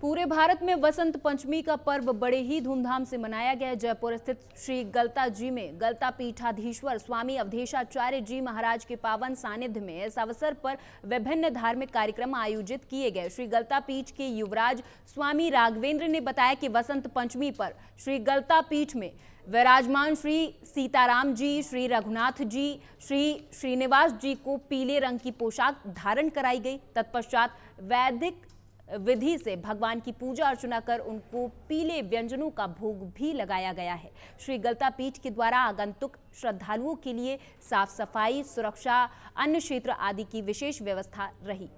पूरे भारत में वसंत पंचमी का पर्व बड़े ही धूमधाम से मनाया गया जयपुर स्थित श्री गलता जी में गलता पीठाधीश्वर स्वामी अवधेशाचार्य जी महाराज के पावन सानिध्य में इस अवसर पर विभिन्न धार्मिक कार्यक्रम आयोजित किए गए श्री गलता पीठ के युवराज स्वामी राघवेंद्र ने बताया कि वसंत पंचमी पर श्री गलता पीठ में विराजमान श्री सीताराम जी श्री रघुनाथ जी श्री श्रीनिवास जी को पीले रंग की पोशाक धारण कराई गई तत्पश्चात वैदिक विधि से भगवान की पूजा अर्चना कर उनको पीले व्यंजनों का भोग भी लगाया गया है श्री गलता पीठ के द्वारा आगंतुक श्रद्धालुओं के लिए साफ सफाई सुरक्षा अन्य क्षेत्र आदि की विशेष व्यवस्था रही